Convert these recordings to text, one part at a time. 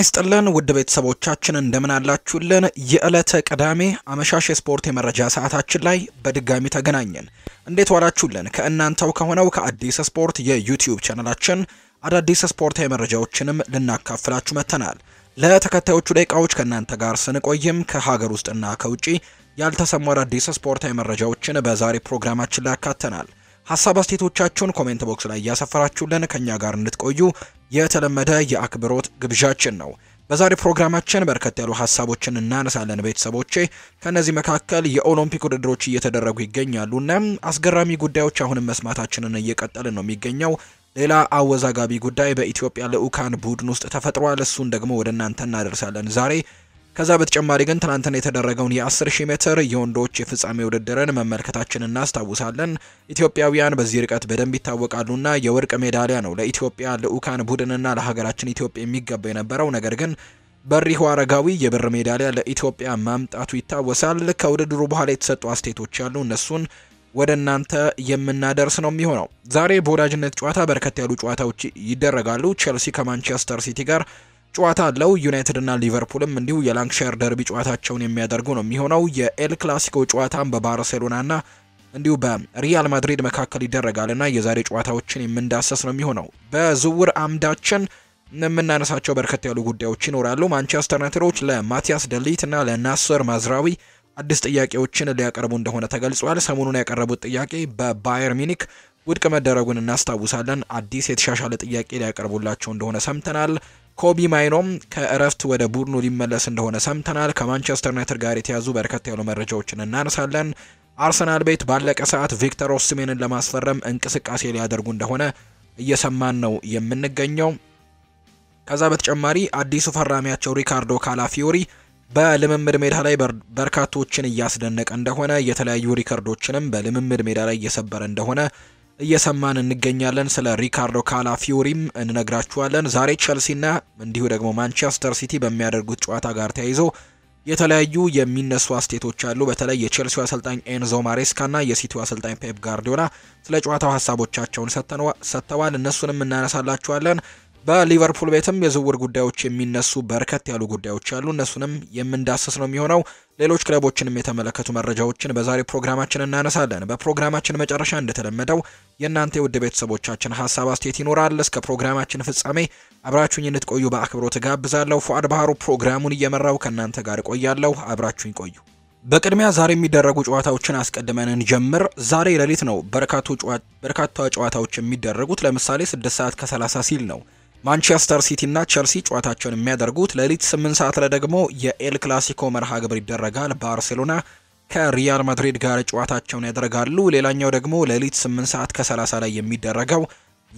ይስጥልን ውድ ቤተሰቦቻችን እንደምን አላችሁልን? የዕለተ ቅዳሜ አመሻሽ የስፖርት የመረጃ ሰዓታችን ላይ በድጋሚ ተገናኘን። እንዴት ዋላችሁልን? ከእናንተው ከሆነው ከአዲስ ስፖርት የዩቲዩብ ቻናላችን አዳዲስ ስፖርታዊ መረጃዎችንም ልናካፍላችሁ መጥተናል። ለተከታዮቹ ደቂቃዎች ከእናንተ ጋር ስንቆይም ከሀገር ውስጥና ከውጪ ያልተሰሙ አዳዲስ ስፖርታዊ መረጃዎችን በዛሬ ፕሮግራማችን ላይ ያካተናል። ሀሳብ አስተያየቶቻችሁን ኮሜንት ቦክስ ላይ እያሰፈራችሁልን ከኛ ጋር እንድትቆዩ የተለመደ የአክብሮት ግብዣችን ነው። በዛሬ ፕሮግራማችን በርከት ያሉ ሀሳቦችን እናነሳለን። ቤተሰቦቼ ከእነዚህ መካከል የኦሎምፒክ ውድድሮች እየተደረጉ እና አስገራሚ ጉዳዮች አሁንም መስማታችንን እየቀጠልን ነው የሚገኘው። ሌላ አወዛጋቢ ጉዳይ በኢትዮጵያ ልዑካን ቡድን ውስጥ ተፈጥሯል። እሱን ደግሞ ወደ እናንተ እናደርሳለን ዛሬ ከዛ በተጨማሪ ግን ትናንትና የተደረገውን የ10 ሺህ ሜትር የወንዶች የፍጻሜ ውድድርን መመልከታችን እናስታውሳለን። ኢትዮጵያውያን በዚህ ርቀት በደንብ ይታወቃሉና የወርቅ ሜዳሊያ ነው ለኢትዮጵያ ልዑካን ቡድንና ለሀገራችን ኢትዮጵያ የሚገባ የነበረው። ነገር ግን በሪሁ አረጋዊ የብር ሜዳሊያ ለኢትዮጵያ ማምጣቱ ይታወሳል። ከውድድሩ በኋላ የተሰጡ አስተያየቶች ያሉ እነሱን ወደ እናንተ የምናደርስ ነው የሚሆነው። ዛሬ በወዳጅነት ጨዋታ በርከት ያሉ ጨዋታዎች ይደረጋሉ። ቼልሲ ከማንቸስተር ሲቲ ጋር ጨዋታ አለው። ዩናይትድ እና ሊቨርፑልም እንዲሁ የላንክሻየር ደርቢ ጨዋታቸውን የሚያደርጉ ነው የሚሆነው። የኤል ክላሲኮ ጨዋታም በባርሴሎና ና እንዲሁ በሪያል ማድሪድ መካከል ይደረጋል ና የዛሬ ጨዋታዎችን የምንዳሰስ ነው የሚሆነው። በዝውውር አምዳችን የምናነሳቸው በርከት ያሉ ጉዳዮች ይኖራሉ። ማንቸስተር ዩናይትዶች ለማቲያስ ደሊት ና ለናስር ማዝራዊ አዲስ ጥያቄዎችን ሊያቀርቡ እንደሆነ ተገልጿል። ሰሞኑን ያቀረቡት ጥያቄ በባየር ሚኒክ ውድቅ መደረጉን እናስታውሳለን። አዲስ የተሻሻለ ጥያቄ ሊያቀርቡላቸው እንደሆነ ሰምተናል። ኮቢ ማይኖም ከእረፍት ወደ ቡድኑ ሊመለስ እንደሆነ ሰምተናል። ከማንቸስተር ዩናይትድ ጋር የተያዙ በርከት ያሉ መረጃዎችን እናነሳለን። አርሰናል ቤት ባለቀ ሰዓት ቪክተር ኦስሜንን ለማስፈረም እንቅስቃሴ ሊያደርጉ እንደሆነ እየሰማን ነው የምንገኘው። ከዛ በተጨማሪ አዲሱ ፈራሚያቸው ሪካርዶ ካላፊዮሪ በልምምድ ሜዳ ላይ በርካቶችን እያስደነቀ እንደሆነ የተለያዩ ሪከርዶችንም በልምምድ ሜዳ ላይ እየሰበረ እንደሆነ እየሰማን እንገኛለን። ስለ ሪካርዶ ካላፊዮሪም እንነግራችኋለን። ዛሬ ቸልሲና እንዲሁ ደግሞ ማንቸስተር ሲቲ በሚያደርጉት ጨዋታ ጋር ተያይዞ የተለያዩ የሚነሱ አስቴቶች አሉ። በተለይ የቸልሲው አሰልጣኝ ኤንዞ ማሬስካና የሲቲው አሰልጣኝ ፔፕ ጋርዲዮላ ስለ ጨዋታው ሀሳቦቻቸውን ሰጥተዋል። እነሱንም እናነሳላችኋለን። በሊቨርፑል ቤትም የዝውውር ጉዳዮች የሚነሱ በርከት ያሉ ጉዳዮች አሉ። እነሱንም የምንዳስስ ነው የሚሆነው። ሌሎች ክለቦችንም የተመለከቱ መረጃዎችን በዛሬ ፕሮግራማችን እናነሳለን። በፕሮግራማችን መጨረሻ እንደተለመደው የእናንተ የውድ ቤተሰቦቻችን ሀሳብ አስተያየት ይኖራል። እስከ ፕሮግራማችን ፍጻሜ አብራችሁኝ እንድትቆዩ በአክብሮት ጋብዛለሁ። ፉአድ ባህሩ ፕሮግራሙን እየመራው ከእናንተ ጋር እቆያለሁ። አብራችሁኝ ቆዩ። በቅድሚያ ዛሬ የሚደረጉ ጨዋታዎችን አስቀድመን እንጀምር። ዛሬ ሌሊት ነው በርካታ ጨዋታዎች የሚደረጉት። ለምሳሌ ስድስት ሰዓት ከሰላሳ ሲል ነው ማንቸስተር እና ቸልሲ ጨዋታቸውን የሚያደርጉት ሌሊት 8 ሰዓት ላይ ደግሞ የኤል ክላሲኮ መርሃ ግብር ይደረጋል። ባርሴሎና ከሪያል ማድሪድ ጋር ጨዋታቸውን ያደርጋሉ። ሌላኛው ደግሞ ሌሊት 8 ሰዓት ከ30 ላይ የሚደረገው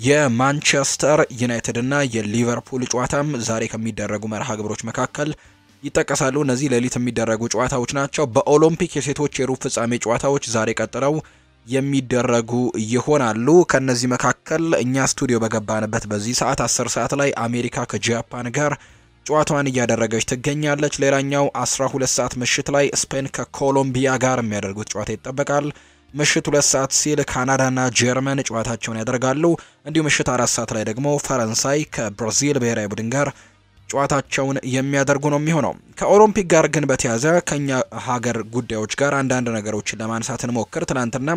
የማንቸስተር ዩናይትድ እና የሊቨርፑል ጨዋታም ዛሬ ከሚደረጉ መርሃ ግብሮች መካከል ይጠቀሳሉ። እነዚህ ሌሊት የሚደረጉ ጨዋታዎች ናቸው። በኦሎምፒክ የሴቶች የሩብ ፍጻሜ ጨዋታዎች ዛሬ ቀጥለው የሚደረጉ ይሆናሉ። ከነዚህ መካከል እኛ ስቱዲዮ በገባንበት በዚህ ሰዓት አስር ሰዓት ላይ አሜሪካ ከጃፓን ጋር ጨዋታዋን እያደረገች ትገኛለች። ሌላኛው 12 ሰዓት ምሽት ላይ ስፔን ከኮሎምቢያ ጋር የሚያደርጉት ጨዋታ ይጠበቃል። ምሽት ሁለት ሰዓት ሲል ካናዳና ጀርመን ጨዋታቸውን ያደርጋሉ። እንዲሁም ምሽት አራት ሰዓት ላይ ደግሞ ፈረንሳይ ከብራዚል ብሔራዊ ቡድን ጋር ጨዋታቸውን የሚያደርጉ ነው የሚሆነው። ከኦሎምፒክ ጋር ግን በተያዘ ከኛ ሀገር ጉዳዮች ጋር አንዳንድ ነገሮችን ለማንሳት እንሞክር። ትናንትና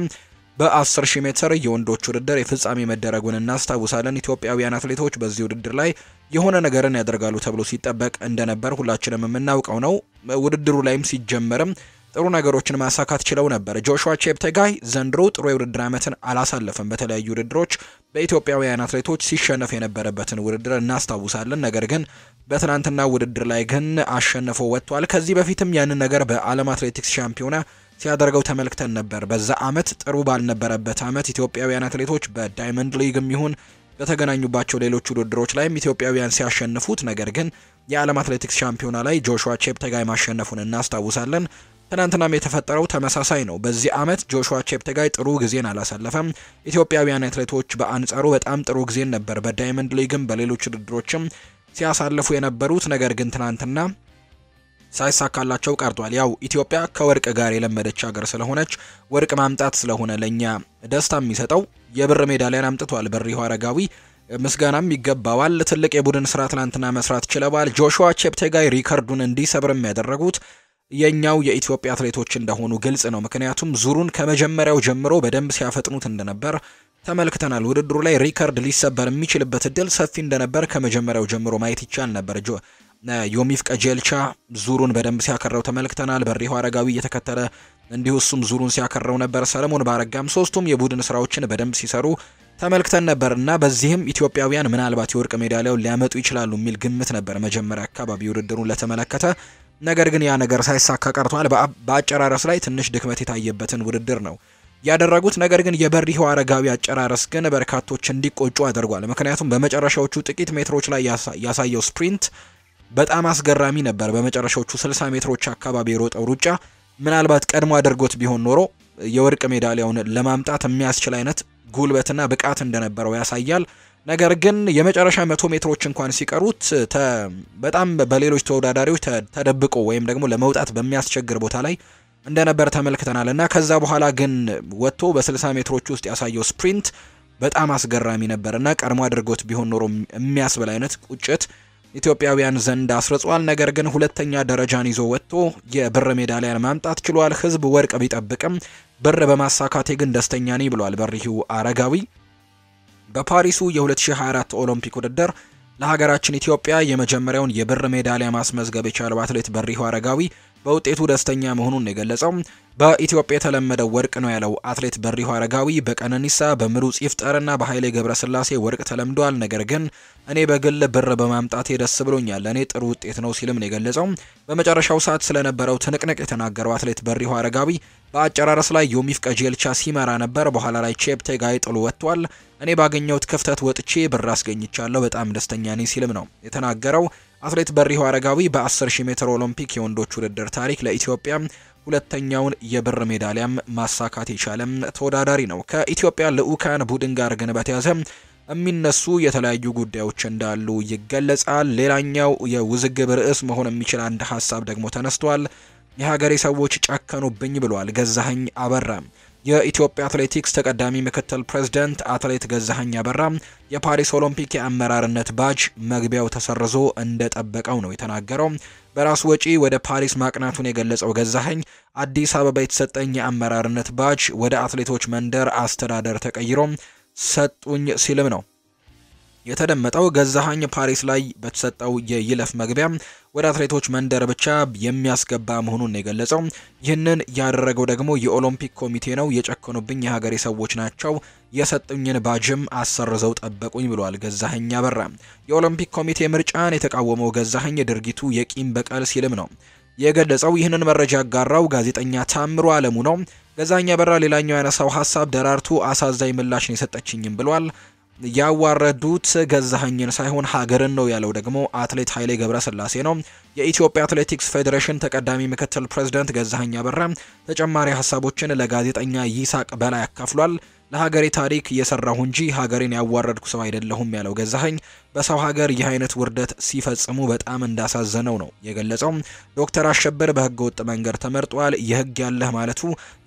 በ10 ሺህ ሜትር የወንዶች ውድድር የፍጻሜ መደረጉን እናስታውሳለን። ኢትዮጵያውያን አትሌቶች በዚህ ውድድር ላይ የሆነ ነገርን ያደርጋሉ ተብሎ ሲጠበቅ እንደነበር ሁላችንም የምናውቀው ነው። ውድድሩ ላይም ሲጀመርም ጥሩ ነገሮችን ማሳካት ችለው ነበር። ጆሹዋ ቼፕቴጋይ ዘንድሮ ጥሩ የውድድር ዓመትን አላሳለፈም። በተለያዩ ውድድሮች በኢትዮጵያውያን አትሌቶች ሲሸነፍ የነበረበትን ውድድር እናስታውሳለን። ነገር ግን በትናንትና ውድድር ላይ ግን አሸንፎ ወጥቷል። ከዚህ በፊትም ያንን ነገር በዓለም አትሌቲክስ ሻምፒዮና ሲያደርገው ተመልክተን ነበር። በዛ ዓመት ጥሩ ባልነበረበት ዓመት ኢትዮጵያውያን አትሌቶች በዳይመንድ ሊግም ይሁን በተገናኙባቸው ሌሎች ውድድሮች ላይም ኢትዮጵያውያን ሲያሸንፉት ነገር ግን የዓለም አትሌቲክስ ሻምፒዮና ላይ ጆሹዋ ቼፕቴጋይ ማሸነፉን እናስታውሳለን። ትናንትናም የተፈጠረው ተመሳሳይ ነው። በዚህ አመት ጆሹዋ ቼፕቴጋይ ጥሩ ጊዜን አላሳለፈም። ኢትዮጵያውያን አትሌቶች በአንጻሩ በጣም ጥሩ ጊዜን ነበር በዳይመንድ ሊግም በሌሎች ውድድሮችም ሲያሳልፉ የነበሩት ነገር ግን ትናንትና ሳይሳካላቸው ቀርቷል። ያው ኢትዮጵያ ከወርቅ ጋር የለመደች ሀገር ስለሆነች ወርቅ ማምጣት ስለሆነ ለእኛ ደስታ የሚሰጠው የብር ሜዳሊያን አምጥቷል። በሪሁ አረጋዊ ምስጋናም ይገባዋል። ትልቅ የቡድን ስራ ትናንትና መስራት ችለዋል። ጆሹዋ ቼፕቴጋይ ሪከርዱን እንዲሰብርም ያደረጉት የኛው የኢትዮጵያ አትሌቶች እንደሆኑ ግልጽ ነው። ምክንያቱም ዙሩን ከመጀመሪያው ጀምሮ በደንብ ሲያፈጥኑት እንደነበር ተመልክተናል። ውድድሩ ላይ ሪከርድ ሊሰበር የሚችልበት እድል ሰፊ እንደነበር ከመጀመሪያው ጀምሮ ማየት ይቻል ነበር። ዮሚፍ ቀጀልቻ ዙሩን በደንብ ሲያከረው ተመልክተናል። በሪሁ አረጋዊ እየተከተለ እንዲሁ እሱም ዙሩን ሲያከረው ነበር። ሰለሞን ባረጋም ሶስቱም የቡድን ስራዎችን በደንብ ሲሰሩ ተመልክተን ነበር እና በዚህም ኢትዮጵያውያን ምናልባት የወርቅ ሜዳሊያውን ሊያመጡ ይችላሉ የሚል ግምት ነበር መጀመሪያ አካባቢ ውድድሩን ለተመለከተ ነገር ግን ያ ነገር ሳይሳካ ቀርቷል። በአጨራረስ ላይ ትንሽ ድክመት የታየበትን ውድድር ነው ያደረጉት። ነገር ግን የበሪሁ አረጋዊ አጨራረስ ግን በርካቶች እንዲቆጩ አድርጓል። ምክንያቱም በመጨረሻዎቹ ጥቂት ሜትሮች ላይ ያሳየው ስፕሪንት በጣም አስገራሚ ነበር። በመጨረሻዎቹ 60 ሜትሮች አካባቢ የሮጠው ሩጫ ምናልባት ቀድሞ አድርጎት ቢሆን ኖሮ የወርቅ ሜዳሊያውን ለማምጣት የሚያስችል አይነት ጉልበትና ብቃት እንደነበረው ያሳያል። ነገር ግን የመጨረሻ መቶ ሜትሮች እንኳን ሲቀሩት በጣም በሌሎች ተወዳዳሪዎች ተደብቆ ወይም ደግሞ ለመውጣት በሚያስቸግር ቦታ ላይ እንደነበር ተመልክተናል እና ከዛ በኋላ ግን ወጥቶ በ60 ሜትሮች ውስጥ ያሳየው ስፕሪንት በጣም አስገራሚ ነበር እና ቀድሞ አድርጎት ቢሆን ኖሮ የሚያስብል አይነት ቁጭት ኢትዮጵያውያን ዘንድ አስርጿል። ነገር ግን ሁለተኛ ደረጃን ይዞ ወጥቶ የብር ሜዳሊያን ማምጣት ችሏል። ህዝብ ወርቅ ቢጠብቅም ብር በማሳካቴ ግን ደስተኛ ነኝ ብሏል በሪሁ አረጋዊ። በፓሪሱ የ2024 ኦሎምፒክ ውድድር ለሀገራችን ኢትዮጵያ የመጀመሪያውን የብር ሜዳሊያ ማስመዝገብ የቻለው አትሌት በሪሁ አረጋዊ በውጤቱ ደስተኛ መሆኑን የገለጸው። በኢትዮጵያ የተለመደው ወርቅ ነው ያለው አትሌት በሪሁ አረጋዊ በቀነኒሳ በምሩጽ ይፍጠርና በኃይሌ ገብረስላሴ ወርቅ ተለምዷል። ነገር ግን እኔ በግል ብር በማምጣት ደስ ብሎኛል። እኔ ጥሩ ውጤት ነው ሲልም ነው የገለጸው። በመጨረሻው ሰዓት ስለነበረው ትንቅንቅ የተናገረው አትሌት በሪሁ አረጋዊ በአጨራረስ ላይ ዮሚፍ ቀጄልቻ ሲመራ ነበር። በኋላ ላይ ቼፕቴ ጋይ ጥሎ ወጥቷል። እኔ ባገኘሁት ክፍተት ወጥቼ ብር አስገኝቻለሁ። በጣም ደስተኛ ነኝ ሲልም ነው የተናገረው። አትሌት በሪሁ አረጋዊ በ10000 ሜትር ኦሎምፒክ የወንዶች ውድድር ታሪክ ለኢትዮጵያ ሁለተኛውን የብር ሜዳሊያም ማሳካት የቻለም ተወዳዳሪ ነው። ከኢትዮጵያ ልዑካን ቡድን ጋር ግን በተያዘ የሚነሱ የተለያዩ ጉዳዮች እንዳሉ ይገለጻል። ሌላኛው የውዝግብ ርዕስ መሆን የሚችል አንድ ሀሳብ ደግሞ ተነስቷል። የሀገሬ ሰዎች ጨከኑብኝ ብሏል ገዛኸኝ አበራም። የኢትዮጵያ አትሌቲክስ ተቀዳሚ ምክትል ፕሬዝደንት አትሌት ገዛሀኝ አበራ የፓሪስ ኦሎምፒክ የአመራርነት ባጅ መግቢያው ተሰርዞ እንደጠበቀው ነው የተናገረው። በራሱ ወጪ ወደ ፓሪስ ማቅናቱን የገለጸው ገዛሀኝ አዲስ አበባ የተሰጠኝ የአመራርነት ባጅ ወደ አትሌቶች መንደር አስተዳደር ተቀይሮ ሰጡኝ ሲልም ነው የተደመጠው ገዛሃኝ ፓሪስ ላይ በተሰጠው የይለፍ መግቢያ ወደ አትሌቶች መንደር ብቻ የሚያስገባ መሆኑን የገለጸው ይህንን ያደረገው ደግሞ የኦሎምፒክ ኮሚቴ ነው። የጨከኑብኝ የሀገሬ ሰዎች ናቸው። የሰጡኝን ባጅም አሰርዘው ጠበቁኝ ብሏል ገዛሀኝ አበራ። የኦሎምፒክ ኮሚቴ ምርጫን የተቃወመው ገዛሀኝ ድርጊቱ የቂም በቀል ሲልም ነው የገለጸው። ይህንን መረጃ ያጋራው ጋዜጠኛ ታምሮ አለሙ ነው። ገዛኸኝ አበራ ሌላኛው ያነሳው ሀሳብ ደራርቱ አሳዛኝ ምላሽን የሰጠችኝም ብሏል። ያዋረዱት ገዛኸኝን ሳይሆን ሀገርን ነው ያለው ደግሞ አትሌት ኃይሌ ገብረስላሴ ነው። የኢትዮጵያ አትሌቲክስ ፌዴሬሽን ተቀዳሚ ምክትል ፕሬዚደንት ገዛኸኝ አበራ ተጨማሪ ሀሳቦችን ለጋዜጠኛ ይሳቅ በላይ አካፍሏል። ለሀገሬ ታሪክ እየሰራሁ እንጂ ሀገሬን ያዋረድኩ ሰው አይደለሁም ያለው ገዛኸኝ በሰው ሀገር ይህ አይነት ውርደት ሲፈጽሙ በጣም እንዳሳዘነው ነው የገለጸው። ዶክተር አሸብር በህገ ወጥ መንገድ ተመርጧል። የህግ ያለህ ማለቱ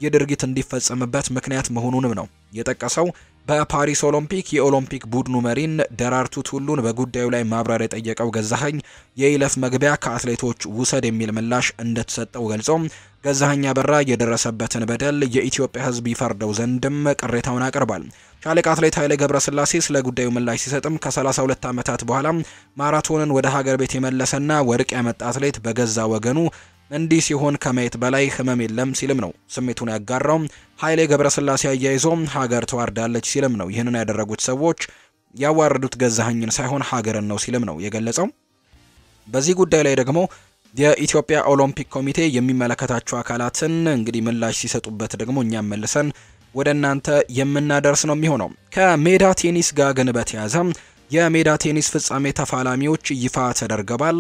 የድርጊት እንዲፈጸምበት ምክንያት መሆኑንም ነው የጠቀሰው። በፓሪስ ኦሎምፒክ የኦሎምፒክ ቡድኑ መሪን ደራርቱ ቱሉን በጉዳዩ ላይ ማብራሪያ የጠየቀው ገዛኸኝ የይለፍ መግቢያ ከአትሌቶች ውሰድ የሚል ምላሽ እንደተሰጠው ገልጾ ገዛኸኝ አበራ የደረሰበትን በደል የኢትዮጵያ ሕዝብ ይፈርደው ዘንድም ቅሬታውን አቅርቧል። ሻለቃ አትሌት ኃይሌ ገብረስላሴ ስለ ጉዳዩ ምላሽ ሲሰጥም ከ32 ዓመታት በኋላ ማራቶንን ወደ ሀገር ቤት የመለሰና ወርቅ ያመጣ አትሌት በገዛ ወገኑ እንዲህ ሲሆን ከማየት በላይ ህመም የለም ሲልም ነው ስሜቱን ያጋራው። ኃይሌ ገብረስላሴ አያይዞም ሀገር ተዋርዳለች ሲልም ነው ይህንን ያደረጉት ሰዎች ያዋረዱት ገዛኸኝን ሳይሆን ሀገርን ነው ሲልም ነው የገለጸው። በዚህ ጉዳይ ላይ ደግሞ የኢትዮጵያ ኦሎምፒክ ኮሚቴ የሚመለከታቸው አካላትን እንግዲህ ምላሽ ሲሰጡበት ደግሞ እኛም መልሰን ወደ እናንተ የምናደርስ ነው የሚሆነው። ከሜዳ ቴኒስ ጋር ግን በተያያዘ የሜዳ ቴኒስ ፍጻሜ ተፋላሚዎች ይፋ ተደርገዋል።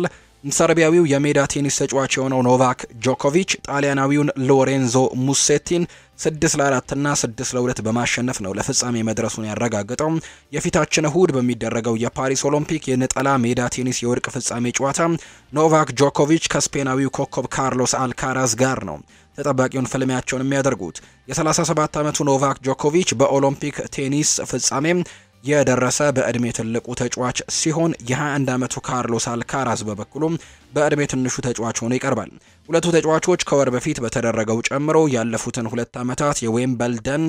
ሰርቢያዊው የሜዳ ቴኒስ ተጫዋች የሆነው ኖቫክ ጆኮቪች ጣሊያናዊውን ሎሬንዞ ሙሴቲን 6 ለ4 እና 6 ለ2 በማሸነፍ ነው ለፍጻሜ መድረሱን ያረጋግጠው የፊታችን እሁድ በሚደረገው የፓሪስ ኦሎምፒክ የነጠላ ሜዳ ቴኒስ የወርቅ ፍጻሜ ጨዋታ ኖቫክ ጆኮቪች ከስፔናዊው ኮከብ ካርሎስ አልካራዝ ጋር ነው ተጠባቂውን ፍልሚያቸውን የሚያደርጉት። የ37 ዓመቱ ኖቫክ ጆኮቪች በኦሎምፒክ ቴኒስ ፍጻሜ የደረሰ በእድሜ ትልቁ ተጫዋች ሲሆን የ21 ዓመቱ ካርሎስ አልካራዝ በበኩሉም በእድሜ ትንሹ ተጫዋች ሆኖ ይቀርባል። ሁለቱ ተጫዋቾች ከወር በፊት በተደረገው ጨምሮ ያለፉትን ሁለት ዓመታት የዌምበልደን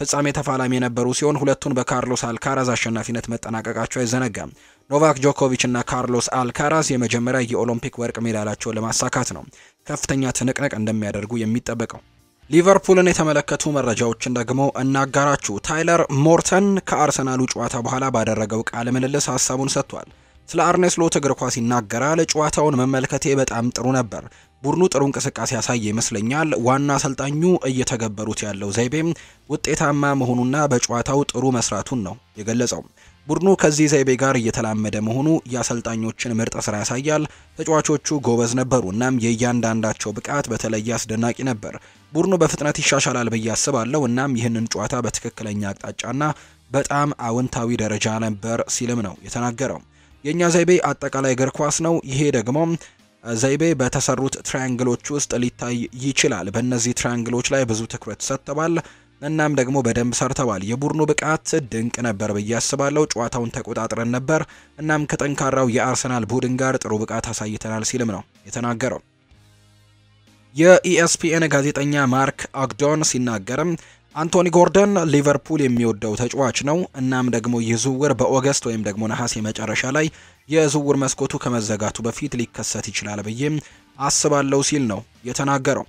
ፍጻሜ ተፋላሚ የነበሩ ሲሆን ሁለቱን በካርሎስ አልካራዝ አሸናፊነት መጠናቀቃቸው አይዘነጋም። ኖቫክ ጆኮቪች እና ካርሎስ አልካራዝ የመጀመሪያ የኦሎምፒክ ወርቅ ሜዳላቸውን ለማሳካት ነው ከፍተኛ ትንቅንቅ እንደሚያደርጉ የሚጠበቀው። ሊቨርፑልን የተመለከቱ መረጃዎችን ደግሞ እናጋራችሁ። ታይለር ሞርተን ከአርሰናሉ ጨዋታ በኋላ ባደረገው ቃለ ምልልስ ሀሳቡን ሰጥቷል። ስለ አርኔስ ሎት እግር ኳስ ይናገራል። ጨዋታውን መመልከቴ በጣም ጥሩ ነበር። ቡድኑ ጥሩ እንቅስቃሴ ያሳየ ይመስለኛል። ዋና አሰልጣኙ እየተገበሩት ያለው ዘይቤም ውጤታማ መሆኑና በጨዋታው ጥሩ መስራቱን ነው የገለጸው። ቡድኑ ከዚህ ዘይቤ ጋር እየተላመደ መሆኑ የአሰልጣኞችን ምርጥ ስራ ያሳያል። ተጫዋቾቹ ጎበዝ ነበሩ፣ እናም የእያንዳንዳቸው ብቃት በተለየ አስደናቂ ነበር። ቡድኑ በፍጥነት ይሻሻላል ብዬ አስባለሁ። እናም ይህንን ጨዋታ በትክክለኛ አቅጣጫና በጣም አዎንታዊ ደረጃ ነበር ሲልም ነው የተናገረው። የእኛ ዘይቤ አጠቃላይ እግር ኳስ ነው። ይሄ ደግሞ ዘይቤ በተሰሩት ትራያንግሎች ውስጥ ሊታይ ይችላል። በእነዚህ ትራያንግሎች ላይ ብዙ ትኩረት ሰጥተዋል። እናም ደግሞ በደንብ ሰርተዋል። የቡድኑ ብቃት ድንቅ ነበር ብዬ አስባለሁ። ጨዋታውን ተቆጣጥረን ነበር። እናም ከጠንካራው የአርሰናል ቡድን ጋር ጥሩ ብቃት አሳይተናል ሲልም ነው የተናገረው። የኢኤስፒኤን ጋዜጠኛ ማርክ አግዶን ሲናገርም አንቶኒ ጎርደን ሊቨርፑል የሚወደው ተጫዋች ነው። እናም ደግሞ ይህ ዝውውር በኦገስት ወይም ደግሞ ነሐሴ መጨረሻ ላይ የዝውውር መስኮቱ ከመዘጋቱ በፊት ሊከሰት ይችላል ብዬም አስባለሁ ሲል ነው የተናገረው።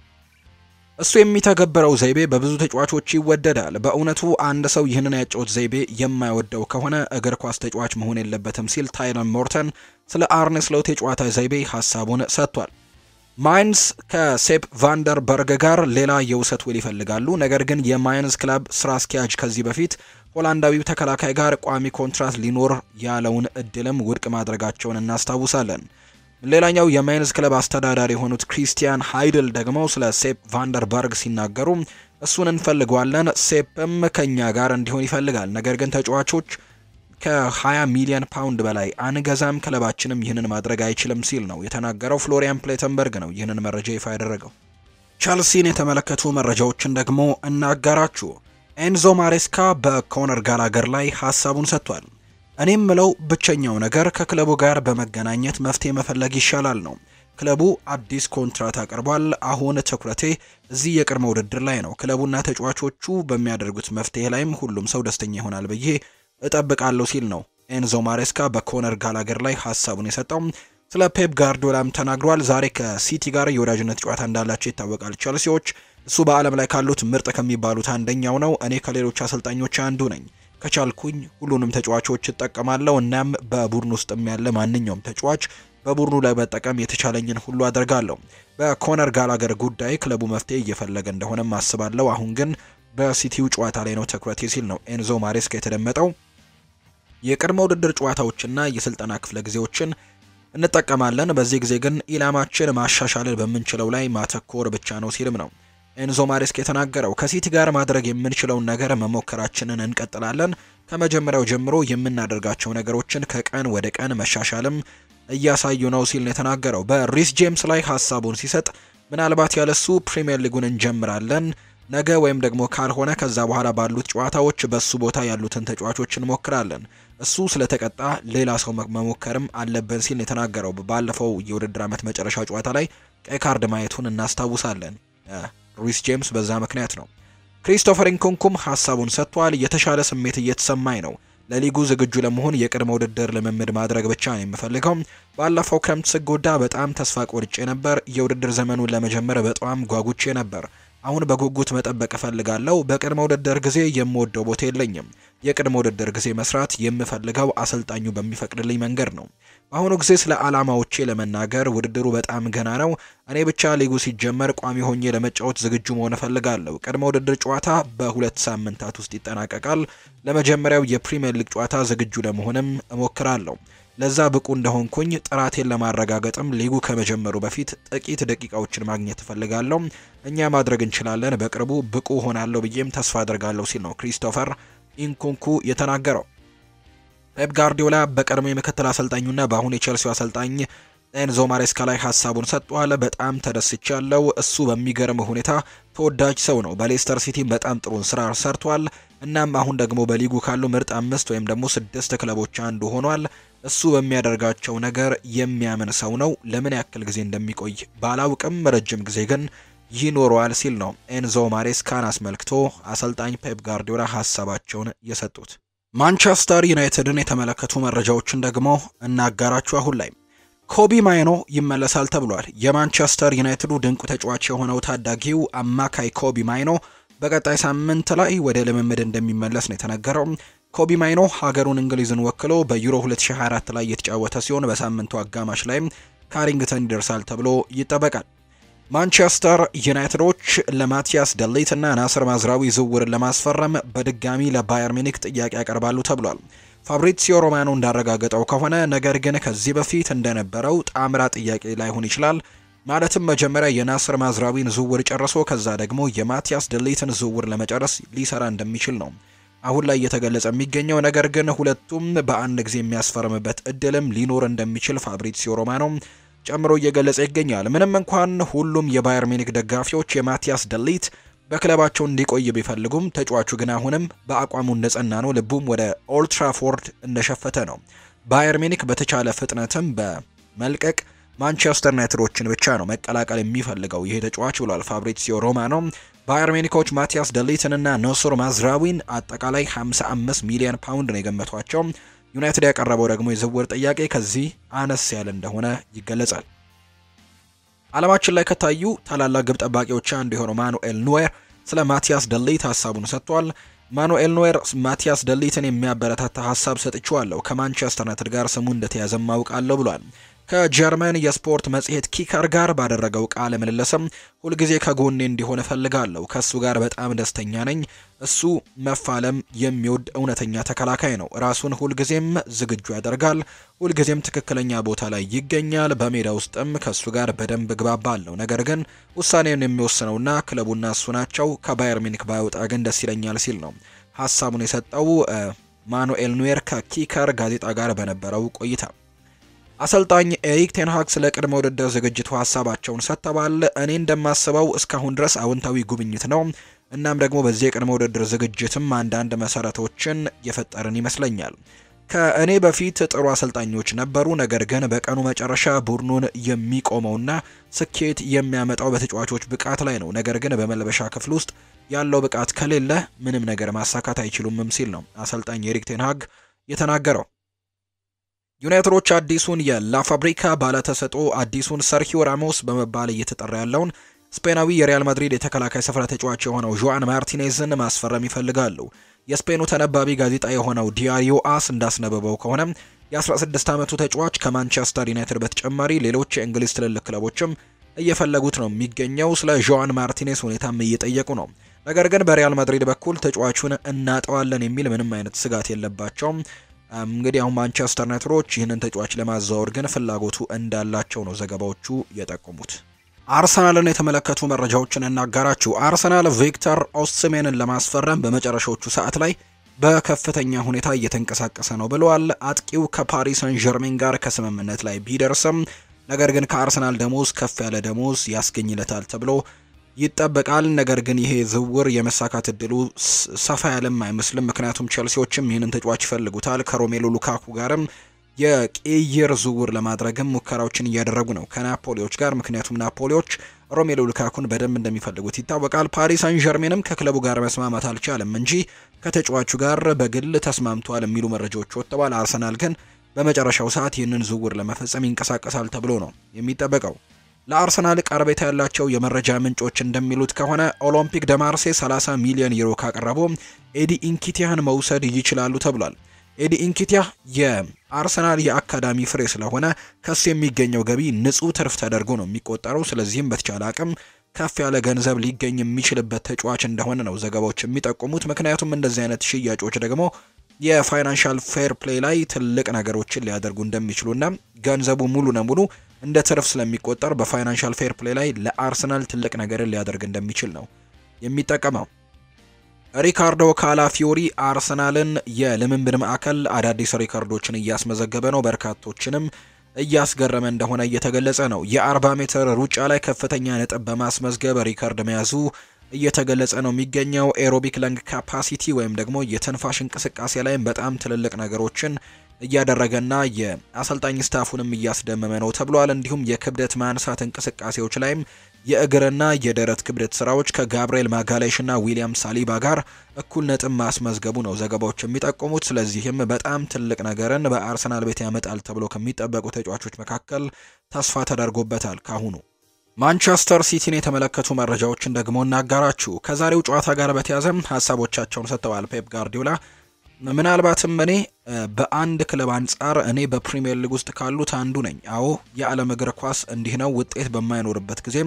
እሱ የሚተገብረው ዘይቤ በብዙ ተጫዋቾች ይወደዳል። በእውነቱ አንድ ሰው ይህንን ያጨዋወት ዘይቤ የማይወደው ከሆነ እግር ኳስ ተጫዋች መሆን የለበትም ሲል ታይረን ሞርተን ስለ አርኔ ስሎት የጨዋታ ዘይቤ ሀሳቡን ሰጥቷል። ማይንስ ከሴፕ ቫንደርበርግ ጋር ሌላ የውሰት ውል ይፈልጋሉ። ነገር ግን የማይንስ ክለብ ስራ አስኪያጅ ከዚህ በፊት ሆላንዳዊው ተከላካይ ጋር ቋሚ ኮንትራት ሊኖር ያለውን እድልም ውድቅ ማድረጋቸውን እናስታውሳለን። ሌላኛው የማይንስ ክለብ አስተዳዳሪ የሆኑት ክሪስቲያን ሃይድል ደግሞ ስለ ሴፕ ቫንደርበርግ ሲናገሩ እሱን እንፈልገዋለን፣ ሴፕም ከኛ ጋር እንዲሆን ይፈልጋል። ነገር ግን ተጫዋቾች ከ20 ሚሊዮን ፓውንድ በላይ አንገዛም፣ ክለባችንም ይህንን ማድረግ አይችልም ሲል ነው የተናገረው። ፍሎሪያን ፕሌተንበርግ ነው ይህንን መረጃ ይፋ ያደረገው። ቸልሲን የተመለከቱ መረጃዎችን ደግሞ እናጋራችሁ። ኤንዞ ማሬስካ በኮነር ጋላገር ላይ ሀሳቡን ሰጥቷል። እኔም ምለው ብቸኛው ነገር ከክለቡ ጋር በመገናኘት መፍትሄ መፈለግ ይሻላል ነው። ክለቡ አዲስ ኮንትራት አቅርቧል። አሁን ትኩረቴ እዚህ የቅድመ ውድድር ላይ ነው። ክለቡና ተጫዋቾቹ በሚያደርጉት መፍትሄ ላይም ሁሉም ሰው ደስተኛ ይሆናል ብዬ እጠብቃለሁ ሲል ነው ኤንዞ ማሬስካ በኮነር ጋላገር ላይ ሀሳቡን የሰጠው። ስለ ፔፕ ጋርዲዮላም ተናግሯል። ዛሬ ከሲቲ ጋር የወዳጅነት ጨዋታ እንዳላቸው ይታወቃል። ቸልሲዎች እሱ በዓለም ላይ ካሉት ምርጥ ከሚባሉት አንደኛው ነው። እኔ ከሌሎች አሰልጣኞች አንዱ ነኝ። ከቻልኩኝ ሁሉንም ተጫዋቾች እጠቀማለሁ። እናም በቡድን ውስጥም ያለ ማንኛውም ተጫዋች በቡድኑ ላይ መጠቀም የተቻለኝን ሁሉ አድርጋለሁ። በኮነር ጋላገር ጉዳይ ክለቡ መፍትሄ እየፈለገ እንደሆነም አስባለሁ። አሁን ግን በሲቲው ጨዋታ ላይ ነው ትኩረቴ ሲል ነው ኤንዞ ማሬስካ የተደመጠው። የቅድመ ውድድር ጨዋታዎችና የስልጠና ክፍለ ጊዜዎችን እንጠቀማለን። በዚህ ጊዜ ግን ኢላማችን ማሻሻልን በምንችለው ላይ ማተኮር ብቻ ነው ሲልም ነው ኤንዞ ማሬስክ የተናገረው። ከሲቲ ጋር ማድረግ የምንችለውን ነገር መሞከራችንን እንቀጥላለን። ከመጀመሪያው ጀምሮ የምናደርጋቸው ነገሮችን ከቀን ወደ ቀን መሻሻልም እያሳዩ ነው ሲል ነው የተናገረው። በሪስ ጄምስ ላይ ሀሳቡን ሲሰጥ ምናልባት ያለሱ ፕሪምየር ሊጉን እንጀምራለን ነገ ወይም ደግሞ ካልሆነ ከዛ በኋላ ባሉት ጨዋታዎች በሱ ቦታ ያሉትን ተጫዋቾች እንሞክራለን። እሱ ስለተቀጣ ሌላ ሰው መሞከርም አለብን ሲል የተናገረው ባለፈው የውድድር ዓመት መጨረሻ ጨዋታ ላይ ቀይ ካርድ ማየቱን እናስታውሳለን። ሩስ ጄምስ በዛ ምክንያት ነው። ክሪስቶፈር ኢንኩንኩም ሀሳቡን ሰጥቷል። የተሻለ ስሜት እየተሰማኝ ነው። ለሊጉ ዝግጁ ለመሆን የቅድመ ውድድር ልምምድ ማድረግ ብቻ ነው የምፈልገው። ባለፈው ክረምት ስጎዳ በጣም ተስፋ ቆርጬ ነበር። የውድድር ዘመኑን ለመጀመር በጣም ጓጉቼ ነበር። አሁን በጉጉት መጠበቅ እፈልጋለሁ። በቅድመ ውድድር ጊዜ የምወደው ቦታ የለኝም። የቅድመ ውድድር ጊዜ መስራት የምፈልገው አሰልጣኙ በሚፈቅድልኝ መንገድ ነው። በአሁኑ ጊዜ ስለ ዓላማዎቼ ለመናገር ውድድሩ በጣም ገና ነው። እኔ ብቻ ሊጉ ሲጀመር ቋሚ ሆኜ ለመጫወት ዝግጁ መሆን እፈልጋለሁ። ቅድመ ውድድር ጨዋታ በሁለት ሳምንታት ውስጥ ይጠናቀቃል። ለመጀመሪያው የፕሪምየር ሊግ ጨዋታ ዝግጁ ለመሆንም እሞክራለሁ። ለዛ ብቁ እንደሆንኩኝ ጥራቴን ለማረጋገጥም ሊጉ ከመጀመሩ በፊት ጥቂት ደቂቃዎችን ማግኘት እፈልጋለሁ። እኛ ማድረግ እንችላለን። በቅርቡ ብቁ ሆናለሁ ብዬም ተስፋ አድርጋለሁ ሲል ነው ክሪስቶፈር ኢንኩንኩ የተናገረው። ፔፕ ጋርዲዮላ በቀድሞ የምክትል አሰልጣኙና በአሁን የቼልሲው አሰልጣኝ ኤንዞ ማሬስካ ላይ ሀሳቡን ሰጥቷል። በጣም ተደስቻለሁ። እሱ በሚገርም ሁኔታ ተወዳጅ ሰው ነው። በሌስተር ሲቲም በጣም ጥሩን ስራ ሰርቷል። እናም አሁን ደግሞ በሊጉ ካሉ ምርጥ አምስት ወይም ደግሞ ስድስት ክለቦች አንዱ ሆኗል። እሱ በሚያደርጋቸው ነገር የሚያምን ሰው ነው። ለምን ያክል ጊዜ እንደሚቆይ ባላውቅም ረጅም ጊዜ ግን ይኖረዋል ሲል ነው ኤንዞ ማሬስካን አስመልክቶ አሰልጣኝ ፔፕ ጋርዲዮላ ሀሳባቸውን የሰጡት። ማንቸስተር ዩናይትድን የተመለከቱ መረጃዎችን ደግሞ እናጋራችሁ። አሁን ላይ ኮቢ ማይኖ ይመለሳል ተብሏል። የማንቸስተር ዩናይትዱ ድንቁ ተጫዋች የሆነው ታዳጊው አማካይ ኮቢ ማይኖ በቀጣይ ሳምንት ላይ ወደ ልምምድ እንደሚመለስ ነው የተነገረው። ኮቢ ማይኖ ሀገሩን እንግሊዝን ወክሎ በዩሮ 2024 ላይ የተጫወተ ሲሆን በሳምንቱ አጋማሽ ላይም ካሪንግተን ይደርሳል ተብሎ ይጠበቃል። ማንቸስተር ዩናይትዶች ለማቲያስ ደሌት እና ናስር ማዝራዊ ዝውውርን ለማስፈረም በድጋሚ ለባየር ሚኒክ ጥያቄ ያቀርባሉ ተብሏል። ፋብሪሲዮ ሮማኖ እንዳረጋገጠው ከሆነ ነገር ግን ከዚህ በፊት እንደነበረው ጣምራ ጥያቄ ላይሆን ይችላል። ማለትም መጀመሪያ የናስር ማዝራዊን ዝውውር ጨርሶ ከዛ ደግሞ የማቲያስ ደሌትን ዝውውር ለመጨረስ ሊሰራ እንደሚችል ነው አሁን ላይ እየተገለጸ የሚገኘው ነገር ግን ሁለቱም በአንድ ጊዜ የሚያስፈርምበት እድልም ሊኖር እንደሚችል ፋብሪዚዮ ሮማኖ ጨምሮ እየገለጸ ይገኛል። ምንም እንኳን ሁሉም የባየር ሚኒክ ደጋፊዎች የማቲያስ ደሊት በክለባቸው እንዲቆይ ቢፈልጉም ተጫዋቹ ግን አሁንም በአቋሙ እንደጸና ነው። ልቡም ወደ ኦልትራፎርድ እንደሸፈተ ነው። ባየር ሚኒክ በተቻለ ፍጥነትም በመልቀቅ ማንቸስተር ዩናይትዶችን ብቻ ነው መቀላቀል የሚፈልገው ይሄ ተጫዋች ብሏል ፋብሪዚዮ ሮማኖ። ባየር ሚኒኮች ማቲያስ ደሊትን እና ኖሱር ማዝራዊን አጠቃላይ 55 ሚሊዮን ፓውንድ ነው የገመቷቸው። ዩናይትድ ያቀረበው ደግሞ የዝውውር ጥያቄ ከዚህ አነስ ያለ እንደሆነ ይገለጻል። ዓለማችን ላይ ከታዩ ታላላቅ ግብ ጠባቂዎች አንዱ የሆነው ማኑኤል ኑዌር ስለ ማቲያስ ደሊት ሀሳቡን ሰጥቷል። ማኑኤል ኑዌር ማቲያስ ደሊትን የሚያበረታታ ሀሳብ ሰጥቼዋለሁ። ከማንቸስተር ዩናይትድ ጋር ስሙ እንደተያዘ ማውቃለሁ ብሏል። ከጀርመን የስፖርት መጽሔት ኪከር ጋር ባደረገው ቃለ ምልልስም ሁልጊዜ ከጎኔ እንዲሆን እፈልጋለሁ። ከእሱ ጋር በጣም ደስተኛ ነኝ። እሱ መፋለም የሚወድ እውነተኛ ተከላካይ ነው። ራሱን ሁልጊዜም ዝግጁ ያደርጋል። ሁልጊዜም ትክክለኛ ቦታ ላይ ይገኛል። በሜዳ ውስጥም ከእሱ ጋር በደንብ እግባባለሁ። ነገር ግን ውሳኔውን የሚወስነውና ክለቡና እሱ ናቸው። ከባየር ሚኒክ ባይወጣ ግን ደስ ይለኛል ሲል ነው ሀሳቡን የሰጠው ማኑኤል ኑዌር ከኪከር ጋዜጣ ጋር በነበረው ቆይታ አሰልጣኝ ኤሪክ ቴንሃግ ስለ ቅድመ ውድድር ዝግጅቱ ሀሳባቸውን ሰጥተዋል። እኔ እንደማስበው እስካሁን ድረስ አውንታዊ ጉብኝት ነው። እናም ደግሞ በዚህ የቅድመ ውድድር ዝግጅትም አንዳንድ መሰረቶችን የፈጠርን ይመስለኛል። ከእኔ በፊት ጥሩ አሰልጣኞች ነበሩ፣ ነገር ግን በቀኑ መጨረሻ ቡድኑን የሚቆመውና ስኬት የሚያመጣው በተጫዋቾች ብቃት ላይ ነው። ነገር ግን በመልበሻ ክፍል ውስጥ ያለው ብቃት ከሌለ ምንም ነገር ማሳካት አይችሉምም ሲል ነው አሰልጣኝ ኤሪክ ቴንሃግ የተናገረው። ዩናይትዶች አዲሱን የላፋብሪካ ባለተሰጥኦ አዲሱን ሰርኪዮ ራሞስ በመባል እየተጠራ ያለውን ስፔናዊ የሪያል ማድሪድ የተከላካይ ስፍራ ተጫዋች የሆነው ዦአን ማርቲኔዝን ማስፈረም ይፈልጋሉ። የስፔኑ ተነባቢ ጋዜጣ የሆነው ዲያሪዮ አስ እንዳስነበበው ከሆነ የ16 ዓመቱ ተጫዋች ከማንቸስተር ዩናይትድ በተጨማሪ ሌሎች የእንግሊዝ ትልልቅ ክለቦችም እየፈለጉት ነው የሚገኘው። ስለ ዦዋን ማርቲኔዝ ሁኔታም እየጠየቁ ነው። ነገር ግን በሪያል ማድሪድ በኩል ተጫዋቹን እናጠዋለን የሚል ምንም አይነት ስጋት የለባቸውም። እንግዲህ አሁን ማንቸስተር ነትሮች ይህንን ተጫዋች ለማዛወር ግን ፍላጎቱ እንዳላቸው ነው ዘገባዎቹ የጠቆሙት። አርሰናልን የተመለከቱ መረጃዎችን እናጋራችሁ። አርሰናል ቪክተር ኦስሜንን ለማስፈረም በመጨረሻዎቹ ሰዓት ላይ በከፍተኛ ሁኔታ እየተንቀሳቀሰ ነው ብለዋል። አጥቂው ከፓሪስ ሰን ጋር ከስምምነት ላይ ቢደርስም ነገር ግን ከአርሰናል ደሞዝ ከፍ ያለ ደሞዝ ያስገኝለታል ተብሎ ይጠበቃል። ነገር ግን ይሄ ዝውውር የመሳካት እድሉ ሰፋ ያለም አይመስልም። ምክንያቱም ቸልሲዎችም ይህንን ተጫዋች ይፈልጉታል። ከሮሜሎ ሉካኩ ጋርም የቅይር ዝውውር ለማድረግም ሙከራዎችን እያደረጉ ነው ከናፖሊዎች ጋር። ምክንያቱም ናፖሊዎች ሮሜሎ ሉካኩን በደንብ እንደሚፈልጉት ይታወቃል። ፓሪስ ሳን ዠርሜንም ከክለቡ ጋር መስማማት አልቻለም እንጂ ከተጫዋቹ ጋር በግል ተስማምቷል የሚሉ መረጃዎች ወጥተዋል። አርሰናል ግን በመጨረሻው ሰዓት ይህንን ዝውውር ለመፈጸም ይንቀሳቀሳል ተብሎ ነው የሚጠበቀው። ለአርሰናል ቀረቤታ ያላቸው የመረጃ ምንጮች እንደሚሉት ከሆነ ኦሎምፒክ ደማርሴ 30 ሚሊዮን ዩሮ ካቀረቡ ኤዲ ኢንኪቲያን መውሰድ ይችላሉ ተብሏል። ኤዲ ኢንኪቲያ የአርሰናል የአካዳሚ ፍሬ ስለሆነ ከሱ የሚገኘው ገቢ ንጹህ ትርፍ ተደርጎ ነው የሚቆጠረው። ስለዚህም በተቻለ አቅም ከፍ ያለ ገንዘብ ሊገኝ የሚችልበት ተጫዋች እንደሆነ ነው ዘገባዎች የሚጠቁሙት። ምክንያቱም እንደዚህ አይነት ሽያጮች ደግሞ የፋይናንሻል ፌር ፕሌይ ላይ ትልቅ ነገሮችን ሊያደርጉ እንደሚችሉና ገንዘቡ ሙሉ ለሙሉ እንደ ትርፍ ስለሚቆጠር በፋይናንሻል ፌር ፕሌ ላይ ለአርሰናል ትልቅ ነገርን ሊያደርግ እንደሚችል ነው የሚጠቀመው። ሪካርዶ ካላፊዮሪ አርሰናልን የልምምድ ማዕከል አዳዲስ ሪካርዶችን እያስመዘገበ ነው። በርካቶችንም እያስገረመ እንደሆነ እየተገለጸ ነው። የ40 ሜትር ሩጫ ላይ ከፍተኛ ነጥብ በማስመዝገብ ሪካርድ መያዙ እየተገለጸ ነው የሚገኘው። ኤሮቢክ ለንግ ካፓሲቲ ወይም ደግሞ የትንፋሽ እንቅስቃሴ ላይም በጣም ትልልቅ ነገሮችን እያደረገና የአሰልጣኝ ስታፉንም እያስደመመ ነው ተብሏል። እንዲሁም የክብደት ማንሳት እንቅስቃሴዎች ላይም የእግርና የደረት ክብደት ስራዎች ከጋብርኤል ማጋሌሽና ዊሊያም ሳሊባ ጋር እኩል ነጥብ ማስመዝገቡ ነው ዘገባዎች የሚጠቁሙት። ስለዚህም በጣም ትልቅ ነገርን በአርሰናል ቤት ያመጣል ተብሎ ከሚጠበቁ ተጫዋቾች መካከል ተስፋ ተደርጎበታል። ካሁኑ ማንቸስተር ሲቲን የተመለከቱ መረጃዎችን ደግሞ እናጋራችሁ። ከዛሬው ጨዋታ ጋር በተያዘም ሀሳቦቻቸውን ሰጥተዋል ፔፕ ጋርዲዮላ ምናልባትም እኔ በአንድ ክለብ አንጻር እኔ በፕሪሚየር ሊግ ውስጥ ካሉት አንዱ ነኝ። አዎ የዓለም እግር ኳስ እንዲህ ነው። ውጤት በማይኖርበት ጊዜ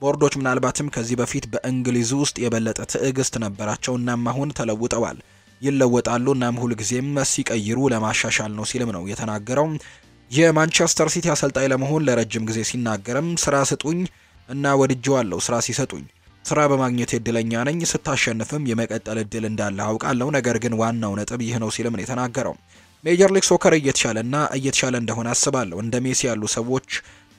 ቦርዶች ምናልባትም ከዚህ በፊት በእንግሊዝ ውስጥ የበለጠ ትዕግስት ነበራቸው። እናም አሁን ተለውጠዋል፣ ይለወጣሉ። እናም ሁልጊዜም ሲቀይሩ ለማሻሻል ነው ሲልም ነው የተናገረው። የማንቸስተር ሲቲ አሰልጣኝ ለመሆን ለረጅም ጊዜ ሲናገርም ስራ ስጡኝ እና ወድጀዋለሁ ስራ ሲሰጡኝ ስራ በማግኘት እድለኛ ነኝ። ስታሸንፍም የመቀጠል እድል እንዳለ አውቃለሁ። ነገር ግን ዋናው ነጥብ ይህ ነው ሲልም ነው የተናገረው። ሜጀር ሊግ ሶከር እየተሻለና እየተሻለ እንደሆነ አስባለሁ። እንደ ሜሲ ያሉ ሰዎች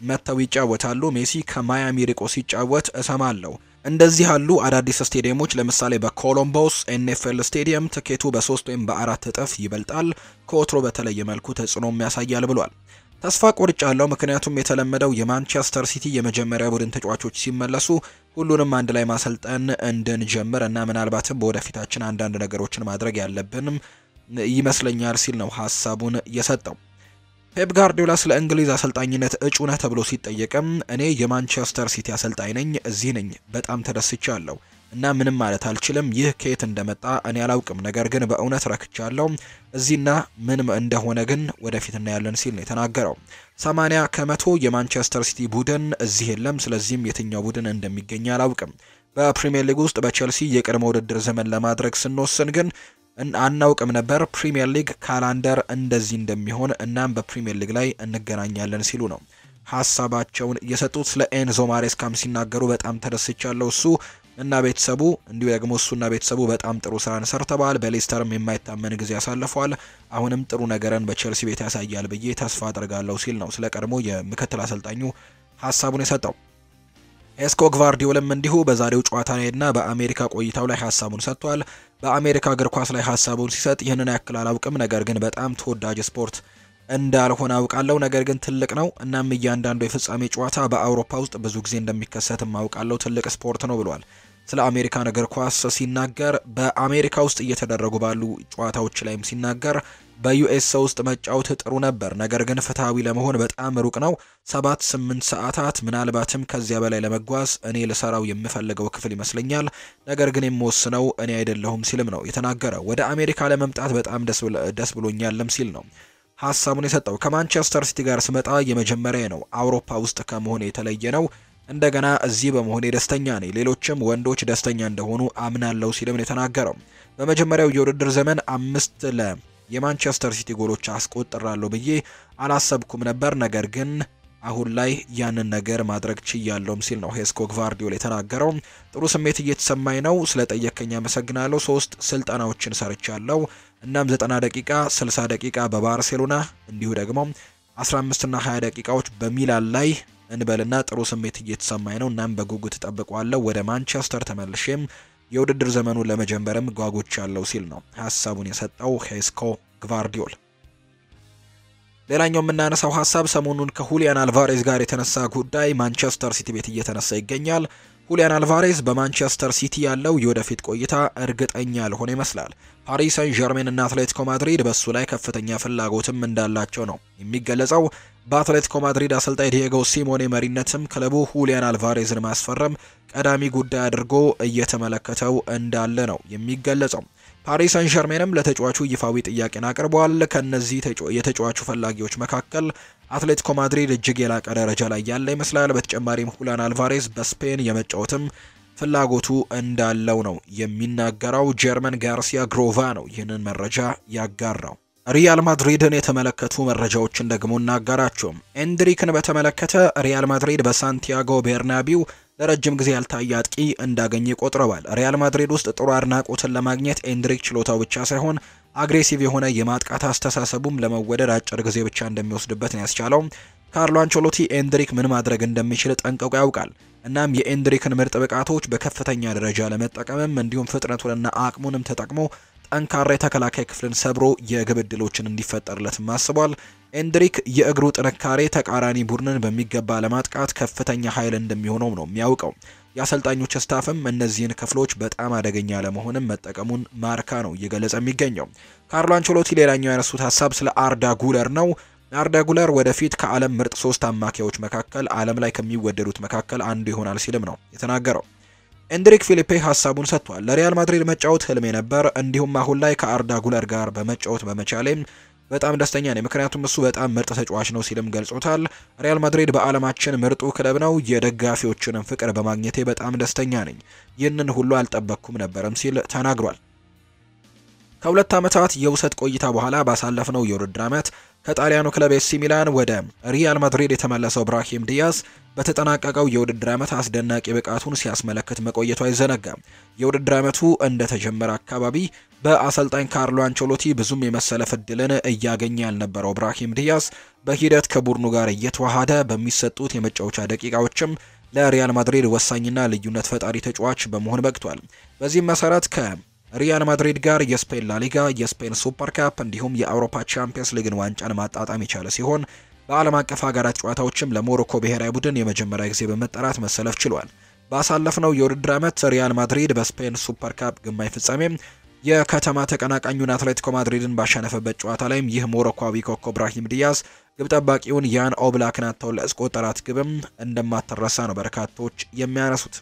መጥተው ይጫወታሉ። ሜሲ ከማያሚ ሪቆ ሲጫወት እሰማለሁ። እንደዚህ ያሉ አዳዲስ ስቴዲየሞች ለምሳሌ በኮሎምቦስ ኤንኤፍኤል ስቴዲየም ትኬቱ በሶስት ወይም በአራት እጥፍ ይበልጣል። ከወትሮ በተለየ መልኩ ተጽዕኖም ያሳያል ብሏል። ተስፋ ቆርጫለሁ፣ ምክንያቱም የተለመደው የማንቸስተር ሲቲ የመጀመሪያ ቡድን ተጫዋቾች ሲመለሱ ሁሉንም አንድ ላይ ማሰልጠን እንድንጀምር እና ምናልባትም በወደፊታችን አንዳንድ ነገሮችን ማድረግ ያለብንም ይመስለኛል ሲል ነው ሀሳቡን የሰጠው። ፔፕ ጋርዲዮላ ስለ እንግሊዝ አሰልጣኝነት እጩ ነህ ተብሎ ሲጠየቅም እኔ የማንቸስተር ሲቲ አሰልጣኝ ነኝ፣ እዚህ ነኝ፣ በጣም ተደስቻለሁ እና ምንም ማለት አልችልም። ይህ ከየት እንደመጣ እኔ አላውቅም፣ ነገር ግን በእውነት ረክቻለሁ። እዚህና ምንም እንደሆነ ግን ወደፊት እናያለን ሲል ነው የተናገረው። 80 ከመቶ የማንቸስተር ሲቲ ቡድን እዚህ የለም፣ ስለዚህም የትኛው ቡድን እንደሚገኝ አላውቅም። በፕሪምየር ሊግ ውስጥ በቼልሲ የቅድመ ውድድር ዘመን ለማድረግ ስንወስን ግን አናውቅም ነበር። ፕሪምየር ሊግ ካላንደር እንደዚህ እንደሚሆን እናም በፕሪምየር ሊግ ላይ እንገናኛለን ሲሉ ነው ሀሳባቸውን የሰጡት። ስለ ኤንዞ ማሬስካም ሲናገሩ በጣም ተደስቻለሁ። እሱ እና ቤተሰቡ እንዲሁ ደግሞ እሱና ቤተሰቡ በጣም ጥሩ ስራን ሰርተዋል። በሌስተርም የማይታመን ጊዜ ያሳልፈዋል። አሁንም ጥሩ ነገርን በቼልሲ ቤት ያሳያል ብዬ ተስፋ አድርጋለሁ ሲል ነው ስለ ቀድሞ የምክትል አሰልጣኙ ሀሳቡን የሰጠው። ኤስኮ ግቫርዲዮልም እንዲሁ በዛሬው ጨዋታ ላይና በአሜሪካ ቆይታው ላይ ሀሳቡን ሰጥቷል። በአሜሪካ እግር ኳስ ላይ ሀሳቡን ሲሰጥ ይህንን ያክል አላውቅም፣ ነገር ግን በጣም ተወዳጅ ስፖርት እንዳልሆነ አውቃለሁ፣ ነገር ግን ትልቅ ነው። እናም እያንዳንዱ የፍጻሜ ጨዋታ በአውሮፓ ውስጥ ብዙ ጊዜ እንደሚከሰትም አውቃለሁ፣ ትልቅ ስፖርት ነው ብሏል። ስለ አሜሪካን እግር ኳስ ሲናገር በአሜሪካ ውስጥ እየተደረጉ ባሉ ጨዋታዎች ላይም ሲናገር በዩኤስ ውስጥ መጫወት ጥሩ ነበር፣ ነገር ግን ፍትሐዊ ለመሆን በጣም ሩቅ ነው። ሰባት ስምንት ሰዓታት ምናልባትም ከዚያ በላይ ለመጓዝ እኔ ልሰራው የምፈልገው ክፍል ይመስለኛል፣ ነገር ግን የምወስነው እኔ አይደለሁም ሲልም ነው የተናገረው። ወደ አሜሪካ ለመምጣት በጣም ደስ ብሎኛለም ሲል ነው ሀሳቡን የሰጠው። ከማንቸስተር ሲቲ ጋር ስመጣ የመጀመሪያ ነው፣ አውሮፓ ውስጥ ከመሆን የተለየ ነው። እንደገና እዚህ በመሆኔ ደስተኛ ነኝ። ሌሎችም ወንዶች ደስተኛ እንደሆኑ አምናለሁ ሲልም የተናገረው። በመጀመሪያው የውድድር ዘመን አምስት ለ የማንቸስተር ሲቲ ጎሎች አስቆጥራለሁ ብዬ አላሰብኩም ነበር፣ ነገር ግን አሁን ላይ ያንን ነገር ማድረግ ችያለሁም ሲል ነው ሄስኮ ግቫርዲዮል የተናገረው። ጥሩ ስሜት እየተሰማኝ ነው። ስለ ጠየከኝ አመሰግናለሁ። ሶስት ስልጠናዎችን ሰርቻለሁ። እናም 90 ደቂቃ፣ 60 ደቂቃ በባርሴሎና እንዲሁ ደግሞ 15 እና 20 ደቂቃዎች በሚላን ላይ እንበልና ጥሩ ስሜት እየተሰማኝ ነው። እናም በጉጉት እጠብቀዋለሁ። ወደ ማንቸስተር ተመልሼም የውድድር ዘመኑ ለመጀመርም ጓጉች ያለው ሲል ነው ሀሳቡን የሰጠው ሄስኮ ግቫርዲዮል። ሌላኛው የምናነሳው ሀሳብ ሰሞኑን ከሁሊያን አልቫሬዝ ጋር የተነሳ ጉዳይ ማንቸስተር ሲቲ ቤት እየተነሳ ይገኛል። ሁሊያን አልቫሬዝ በማንቸስተር ሲቲ ያለው የወደፊት ቆይታ እርግጠኛ ያልሆነ ይመስላል። ፓሪስ ሰን ዠርሜን እና አትሌቲኮ ማድሪድ በእሱ ላይ ከፍተኛ ፍላጎትም እንዳላቸው ነው የሚገለጸው። በአትሌቲኮ ማድሪድ አሰልጣኝ ዲየጎ ሲሞኔ መሪነትም ክለቡ ሁሊያን አልቫሬዝን ማስፈረም ቀዳሚ ጉዳይ አድርጎ እየተመለከተው እንዳለ ነው የሚገለጸው። ፓሪስ ሰን ዠርሜንም ለተጫዋቹ ይፋዊ ጥያቄን አቅርበዋል። ከነዚህ የተጫዋቹ ፈላጊዎች መካከል አትሌቲኮ ማድሪድ እጅግ የላቀ ደረጃ ላይ ያለ ይመስላል። በተጨማሪም ሁላን አልቫሬዝ በስፔን የመጫወትም ፍላጎቱ እንዳለው ነው የሚናገረው። ጀርመን ጋርሲያ ግሮቫ ነው ይህንን መረጃ ያጋራው። ሪያል ማድሪድን የተመለከቱ መረጃዎችን ደግሞ እናጋራቸውም። ኤንድሪክን በተመለከተ ሪያል ማድሪድ በሳንቲያጎ ቤርናቢው ለረጅም ጊዜ ያልታየ አጥቂ እንዳገኘ ቆጥረዋል። ሪያል ማድሪድ ውስጥ ጥሩ አድናቆትን ለማግኘት ኤንድሪክ ችሎታው ብቻ ሳይሆን አግሬሲቭ የሆነ የማጥቃት አስተሳሰቡም ለመወደድ አጭር ጊዜ ብቻ እንደሚወስድበት ነው ያስቻለው። ካርሎ አንቸሎቲ ኤንድሪክ ምን ማድረግ እንደሚችል ጠንቅቆ ያውቃል። እናም የኤንድሪክን ምርጥ ብቃቶች በከፍተኛ ደረጃ ለመጠቀምም እንዲሁም ፍጥነቱንና አቅሙንም ተጠቅሞ ጠንካራ የተከላካይ ክፍልን ሰብሮ የግብ ዕድሎችን እንዲፈጠርለትም አስቧል። ኤንድሪክ የእግሩ ጥንካሬ ተቃራኒ ቡድንን በሚገባ ለማጥቃት ከፍተኛ ኃይል እንደሚሆነው ነው የሚያውቀው። የአሰልጣኞች ስታፍም እነዚህን ክፍሎች በጣም አደገኛ ለመሆንም መጠቀሙን ማርካ ነው እየገለጸ የሚገኘው። ካርሎ አንቸሎቲ ሌላኛው ያነሱት ሀሳብ ስለ አርዳ ጉለር ነው። አርዳ ጉለር ወደፊት ከዓለም ምርጥ ሶስት አማካዮች መካከል ዓለም ላይ ከሚወደዱት መካከል አንዱ ይሆናል ሲልም ነው የተናገረው። ኤንድሪክ ፊሊፔ ሀሳቡን ሰጥቷል። ለሪያል ማድሪድ መጫወት ህልሜ ነበር፣ እንዲሁም አሁን ላይ ከአርዳ ጉለር ጋር በመጫወት በመቻሌ በጣም ደስተኛ ነኝ፣ ምክንያቱም እሱ በጣም ምርጥ ተጫዋች ነው ሲልም ገልጾታል። ሪያል ማድሪድ በዓለማችን ምርጡ ክለብ ነው፣ የደጋፊዎችንም ፍቅር በማግኘቴ በጣም ደስተኛ ነኝ፣ ይህንን ሁሉ አልጠበቅኩም ነበርም ሲል ተናግሯል። ከሁለት ዓመታት የውሰት ቆይታ በኋላ ባሳለፍነው የውድድር ዓመት ከጣሊያኑ ክለብ ኤሲ ሚላን ወደ ሪያል ማድሪድ የተመለሰው ብራሂም ዲያስ በተጠናቀቀው የውድድር ዓመት አስደናቂ ብቃቱን ሲያስመለክት መቆየቱ አይዘነጋም። የውድድር ዓመቱ እንደተጀመረ አካባቢ በአሰልጣኝ ካርሎ አንቸሎቲ ብዙም የመሰለፍ እድልን እያገኘ ያልነበረው ብራሂም ዲያስ በሂደት ከቡድኑ ጋር እየተዋሃደ በሚሰጡት የመጫወቻ ደቂቃዎችም ለሪያል ማድሪድ ወሳኝና ልዩነት ፈጣሪ ተጫዋች በመሆን በቅቷል። በዚህም መሰረት ከ ሪያል ማድሪድ ጋር የስፔን ላሊጋ፣ የስፔን ሱፐር ካፕ እንዲሁም የአውሮፓ ቻምፒየንስ ሊግን ዋንጫን ማጣጣም የቻለ ሲሆን በዓለም አቀፍ ሀገራት ጨዋታዎችም ለሞሮኮ ብሔራዊ ቡድን የመጀመሪያ ጊዜ በመጠራት መሰለፍ ችሏል። ባሳለፍነው የውድድር ዓመት ሪያል ማድሪድ በስፔን ሱፐር ካፕ ግማሽ ፍጻሜ የከተማ ተቀናቃኙን አትሌቲኮ ማድሪድን ባሸነፈበት ጨዋታ ላይም ይህ ሞሮኳዊ ኮኮብ ብራሂም ዲያዝ ግብ ጠባቂውን ያን ኦብላክን አጥቶ ለስቆጠራት ግብም እንደማትረሳ ነው በርካቶች የሚያነሱት።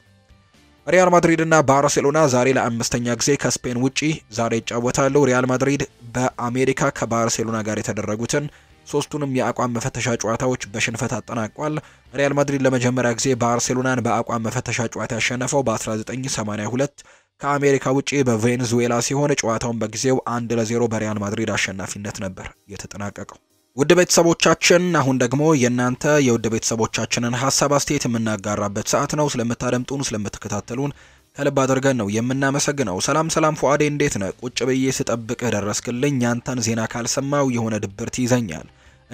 ሪያል ማድሪድ እና ባርሴሎና ዛሬ ለአምስተኛ ጊዜ ከስፔን ውጪ ዛሬ ይጫወታሉ። ሪያል ማድሪድ በአሜሪካ ከባርሴሎና ጋር የተደረጉትን ሶስቱንም የአቋም መፈተሻ ጨዋታዎች በሽንፈት አጠናቋል። ሪያል ማድሪድ ለመጀመሪያ ጊዜ ባርሴሎናን በአቋም መፈተሻ ጨዋታ ያሸነፈው በ1982 ከአሜሪካ ውጪ በቬንዙዌላ ሲሆን ጨዋታውን በጊዜው አንድ ለዜሮ በሪያል ማድሪድ አሸናፊነት ነበር የተጠናቀቀው። ውድ ቤተሰቦቻችን አሁን ደግሞ የእናንተ የውድ ቤተሰቦቻችንን ሀሳብ አስተያየት የምናጋራበት ሰዓት ነው። ስለምታደምጡን ስለምትከታተሉን ከልብ አድርገን ነው የምናመሰግነው። ሰላም ሰላም፣ ፉአዴ እንዴት ነህ? ቁጭ ብዬ ስጠብቅህ ደረስክልኝ። ያንተን ዜና ካልሰማው የሆነ ድብርት ይዘኛል።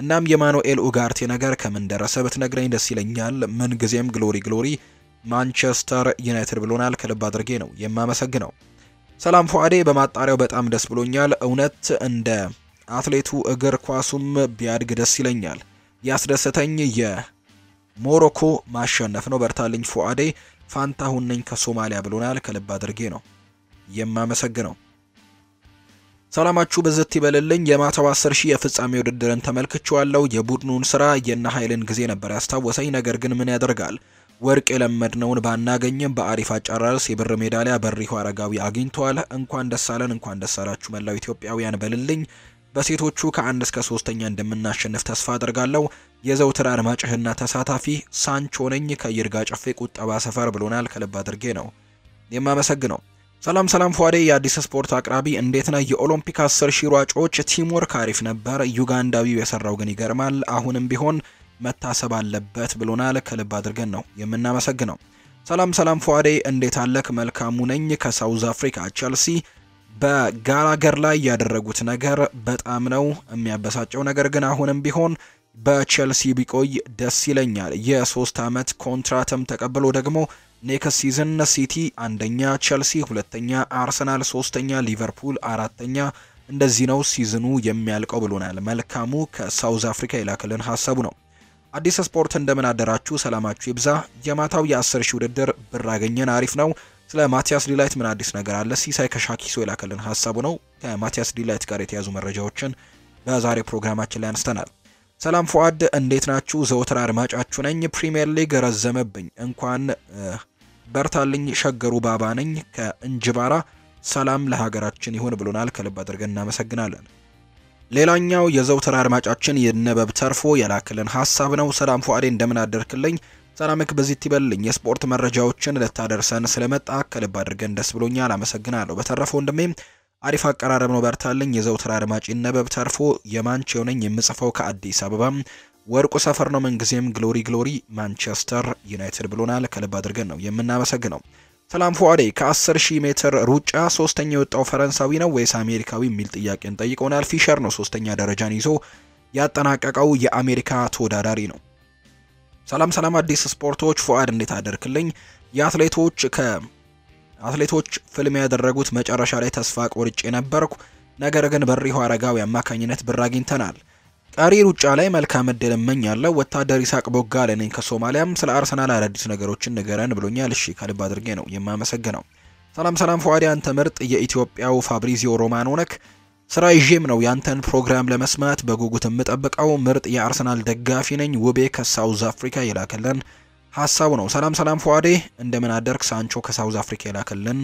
እናም የማኑኤል ኡጋርቴ ነገር ከምን ደረሰ ብትነግረኝ ደስ ይለኛል። ምን ጊዜም ግሎሪ ግሎሪ ማንቸስተር ዩናይትድ ብሎናል። ከልብ አድርጌ ነው የማመሰግነው። ሰላም ፉአዴ፣ በማጣሪያው በጣም ደስ ብሎኛል። እውነት እንደ አትሌቱ እግር ኳሱም ቢያድግ ደስ ይለኛል። ያስደሰተኝ የሞሮኮ ማሸነፍ ነው። በርታልኝ ፉአዴ። ፋንታሁን ነኝ ከሶማሊያ ብሎናል። ከልብ አድርጌ ነው የማመሰግነው። ሰላማችሁ ብዝት ይበልልኝ። የማታው 10 ሺህ የፍጻሜ ውድድርን ተመልክቼዋለሁ። የቡድኑን ስራ የነ ኃይልን ጊዜ ነበር ያስታወሰኝ። ነገር ግን ምን ያደርጋል ወርቅ የለመድነውን ባናገኝም በአሪፍ አጨራረስ የብር ሜዳሊያ በሪሁ አረጋዊ አግኝተዋል። እንኳን ደሳለን እንኳን ደሳላችሁ መላው ኢትዮጵያውያን በልልኝ። በሴቶቹ ከአንድ እስከ ሶስተኛ እንደምናሸንፍ ተስፋ አድርጋለሁ። የዘውትር አድማጭህና ተሳታፊ ሳንቾ ነኝ ከይርጋ ጨፌ ቁጠባ ሰፈር ብሎናል። ከልብ አድርጌ ነው የማመሰግነው። ሰላም ሰላም ፏዴ የአዲስ ስፖርት አቅራቢ እንዴት ነህ? የኦሎምፒክ አስር ሺ ሯጮች ቲሞር አሪፍ ነበር። ዩጋንዳዊው የሰራው ግን ይገርማል። አሁንም ቢሆን መታሰብ አለበት ብሎናል። ከልብ አድርገን ነው የምናመሰግነው። ሰላም ሰላም ፏዴ እንዴት አለክ? መልካሙ ነኝ ከሳውዝ አፍሪካ ቸልሲ በጋላገር ላይ ያደረጉት ነገር በጣም ነው የሚያበሳጨው። ነገር ግን አሁንም ቢሆን በቼልሲ ቢቆይ ደስ ይለኛል። የሶስት ዓመት ኮንትራትም ተቀብሎ ደግሞ ኔክስት ሲዝን ሲቲ አንደኛ፣ ቼልሲ ሁለተኛ፣ አርሰናል ሶስተኛ፣ ሊቨርፑል አራተኛ እንደዚህ ነው ሲዝኑ የሚያልቀው ብሎናል። መልካሙ ከሳውዝ አፍሪካ የላክልን ሀሳቡ ነው። አዲስ ስፖርት እንደምን አደራችሁ፣ ሰላማችሁ ይብዛ። የማታው የአስር ሺህ ውድድር ብር አገኘን አሪፍ ነው። ስለ ማቲያስ ዲላይት ምን አዲስ ነገር አለ? ሲሳይ ከሻኪሶ የላከልን ሀሳቡ ነው። ከማቲያስ ዲላይት ጋር የተያዙ መረጃዎችን በዛሬ ፕሮግራማችን ላይ አንስተናል። ሰላም ፉአድ፣ እንዴት ናችሁ? ዘወትር አድማጫችሁ ነኝ። ፕሪምየር ሊግ ረዘመብኝ። እንኳን በርታልኝ። ሸገሩ ባባ ነኝ ከእንጅባራ። ሰላም ለሀገራችን ይሁን ብሎናል። ከልብ አድርገን እናመሰግናለን። ሌላኛው የዘውትር አድማጫችን የነበብ ተርፎ የላክልን ሀሳብ ነው። ሰላም ፉአዴ፣ እንደምን አደርክልኝ? ሰላምክ በዚህ ይበልኝ የስፖርት መረጃዎችን ልታደርሰን ስለመጣ ከልብ አድርገን ደስ ብሎኛል፣ አመሰግናለሁ። በተረፈ ወንድሜ አሪፍ አቀራረብ ነው፣ በርታለኝ የዘውትር አድማጭ ነበብ ተርፎ የማንቼው ነኝ የምጽፈው ከአዲስ አበባ ወርቁ ሰፈር ነው። ምንጊዜም ግሎሪ ግሎሪ ማንቸስተር ዩናይትድ ብሎናል። ከልብ አድርገን ነው የምናመሰግነው። ሰላም ፎአዴ ከ10 ሺህ ሜትር ሩጫ ሶስተኛ የወጣው ፈረንሳዊ ነው ወይስ አሜሪካዊ የሚል ጥያቄን ጠይቀውናል። ፊሸር ነው ሶስተኛ ደረጃን ይዞ ያጠናቀቀው የአሜሪካ ተወዳዳሪ ነው። ሰላም ሰላም፣ አዲስ ስፖርቶች ፉአድ እንዴት አደርክልኝ? የአትሌቶች አትሌቶች ፍልም ያደረጉት መጨረሻ ላይ ተስፋ ቆርጬ ነበርኩ። ነገር ግን በሪሁ አረጋዊ አማካኝነት ብር አግኝተናል። ቀሪ ሩጫ ላይ መልካም እድል እመኛለሁ። ወታደር ይስሐቅ ቦጋለ ነኝ ከሶማሊያም። ስለ አርሰናል አዳዲስ ነገሮችን ንገረን ብሎኛል። እሺ ከልብ አድርጌ ነው የማመሰግነው። ሰላም ሰላም ፉአድ፣ አንተ ምርጥ የኢትዮጵያው ፋብሪዚዮ ሮማኖ ነክ ስራ ይዤም ነው ያንተን ፕሮግራም ለመስማት በጉጉት የምጠብቀው። ምርጥ የአርሰናል ደጋፊ ነኝ። ውቤ ከሳውዝ አፍሪካ የላከልን ሀሳቡ ነው። ሰላም ሰላም ፏዴ እንደምን አደርክ? ሳንቾ ከሳውዝ አፍሪካ የላከልን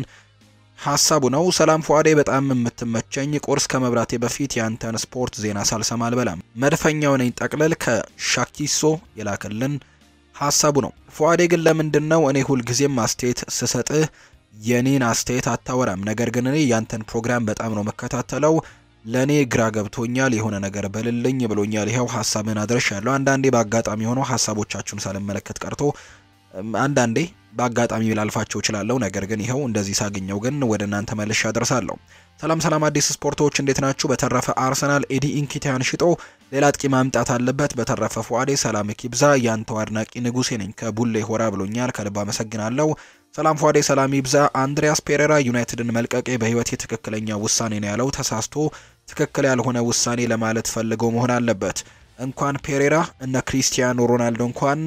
ሀሳቡ ነው። ሰላም ፏዴ በጣም የምትመቸኝ፣ ቁርስ ከመብራቴ በፊት ያንተን ስፖርት ዜና ሳልሰማ አልበላም። መድፈኛው ነኝ። ጠቅለል ከሻኪሶ የላከልን ሀሳቡ ነው። ፏዴ ግን ለምንድን ነው እኔ ሁልጊዜም አስተያየት ስሰጥህ የኔን አስተያየት አታወራም፣ ነገር ግን እኔ ያንተን ፕሮግራም በጣም ነው መከታተለው። ለእኔ ግራ ገብቶኛል፣ የሆነ ነገር በልልኝ ብሎኛል። ይኸው አድረሽ ያለው አንዳንዴ በአጋጣሚ ሆኖ ሀሳቦቻችሁን ሳልመለከት ቀርቶ አንዳንዴ በአጋጣሚ ላልፋቸው እችላለሁ። ነገር ግን ይኸው እንደዚህ ሳገኘው ግን ወደ እናንተ መልሽ ያደርሳለሁ። ሰላም ሰላም፣ አዲስ ስፖርቶች እንዴት ናችሁ? በተረፈ አርሰናል ኤዲ ኢንኪቲያን ሽጦ ሌላ አጥቂ ማምጣት አለበት። በተረፈ ፏዴ ሰላም ኪብዛ፣ ያንተው አድናቂ ንጉሴ ነኝ ከቡሌ ሆራ ብሎኛል። ከልብ አመሰግናለሁ። ሰላም ፏዴ፣ ሰላም ይብዛ። አንድሪያስ ፔሬራ ዩናይትድን መልቀቄ በህይወት ትክክለኛ ውሳኔ ነው ያለው ተሳስቶ ትክክል ያልሆነ ውሳኔ ለማለት ፈልገው መሆን አለበት። እንኳን ፔሬራ እነ ክሪስቲያኖ ሮናልዶ እንኳን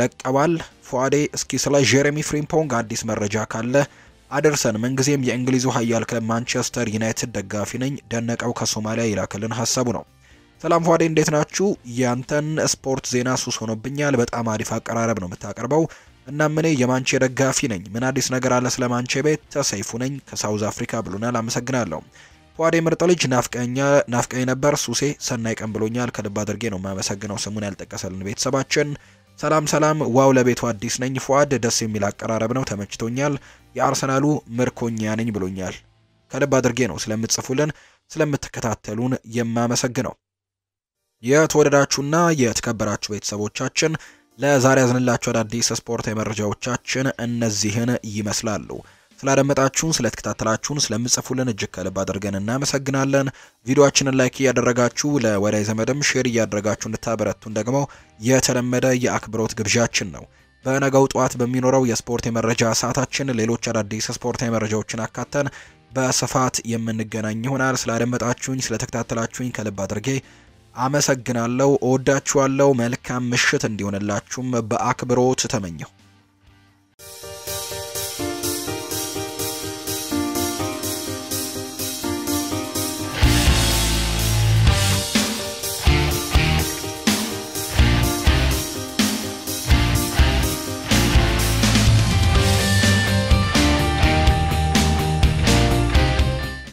ለቀባል ፏዴ፣ እስኪ ስለ ጀሬሚ ፍሪምፖንግ አዲስ መረጃ ካለ አደርሰን። ምንጊዜም የእንግሊዙ ሀያል ክለብ ማንቸስተር ዩናይትድ ደጋፊ ነኝ። ደነቀው ከሶማሊያ ይላክልን ሀሳቡ ነው። ሰላም ፏዴ፣ እንዴት ናችሁ? ያንተን ስፖርት ዜና ሱስ ሆኖብኛል። በጣም አሪፍ አቀራረብ ነው የምታቀርበው እናም ምን የማንቼ ደጋፊ ነኝ። ምን አዲስ ነገር አለ ስለ ማንቼ ቤት? ሰይፉ ነኝ ከሳውዝ አፍሪካ ብሎናል። አመሰግናለሁ። ፏዴ ምርጥ ልጅ ናፍቀኝ ነበር። ሱሴ ሰናይ ቀን ብሎኛል። ከልብ አድርጌ ነው የማመሰግነው ስሙን ያልጠቀሰልን ቤተሰባችን። ሰላም ሰላም፣ ዋው ለቤቱ አዲስ ነኝ። ፏድ ደስ የሚል አቀራረብ ነው፣ ተመችቶኛል። የአርሰናሉ ምርኮኛ ነኝ ብሎኛል። ከልብ አድርጌ ነው ስለምትጽፉልን ስለምትከታተሉን የማመሰግነው። የተወደዳችሁና የተከበራችሁ ቤተሰቦቻችን ለዛሬ ያዝንላችሁ አዳዲስ ስፖርታዊ መረጃዎቻችን እነዚህን ይመስላሉ። ስላደመጣችሁን፣ ስለተከታተላችሁን፣ ስለምጽፉልን እጅግ ከልብ አድርገን እናመሰግናለን። ቪዲዮአችንን ላይክ እያደረጋችሁ ለወዳጅ ዘመድም ሼር እያደረጋችሁ እንድታበረቱን ደግሞ የተለመደ የአክብሮት ግብዣችን ነው። በነገው ጠዋት በሚኖረው የስፖርት የመረጃ ሰዓታችን ሌሎች አዳዲስ ስፖርት የመረጃዎችን አካተን በስፋት የምንገናኝ ይሆናል። ስላደመጣችሁኝ፣ ስለተከታተላችሁኝ ከልብ አድርጌ አመሰግናለሁ፣ እወዳችኋለሁ። መልካም ምሽት እንዲሆንላችሁም በአክብሮት ተመኘሁ።